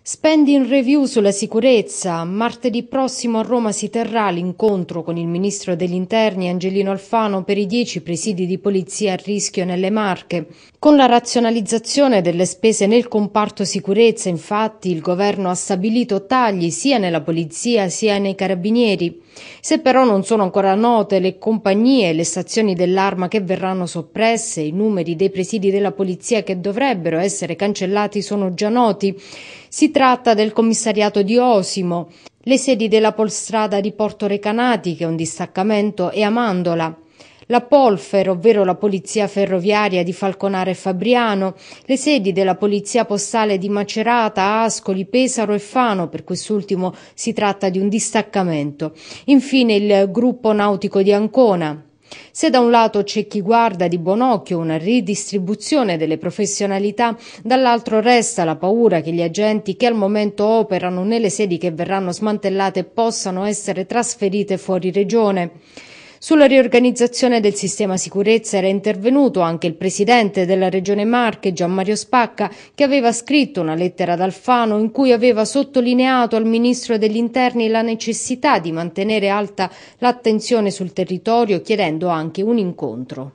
Spending review sulla sicurezza. Martedì prossimo a Roma si terrà l'incontro con il ministro degli interni Angelino Alfano per i dieci presidi di polizia a rischio nelle Marche. Con la razionalizzazione delle spese nel comparto sicurezza, infatti, il governo ha stabilito tagli sia nella polizia sia nei carabinieri. Se però non sono ancora note le compagnie e le stazioni dell'arma che verranno soppresse, i numeri dei presidi della polizia che dovrebbero essere cancellati sono già noti. Si tratta del commissariato di Osimo, le sedi della Polstrada di Porto Recanati, che è un distaccamento, e Amandola la Polfer, ovvero la Polizia Ferroviaria di Falconare e Fabriano, le sedi della Polizia Postale di Macerata, Ascoli, Pesaro e Fano, per quest'ultimo si tratta di un distaccamento. Infine il gruppo nautico di Ancona, se da un lato c'è chi guarda di buon occhio una ridistribuzione delle professionalità, dall'altro resta la paura che gli agenti che al momento operano nelle sedi che verranno smantellate possano essere trasferite fuori regione. Sulla riorganizzazione del sistema sicurezza era intervenuto anche il presidente della Regione Marche, Gianmario Spacca, che aveva scritto una lettera ad Alfano in cui aveva sottolineato al ministro degli interni la necessità di mantenere alta l'attenzione sul territorio, chiedendo anche un incontro.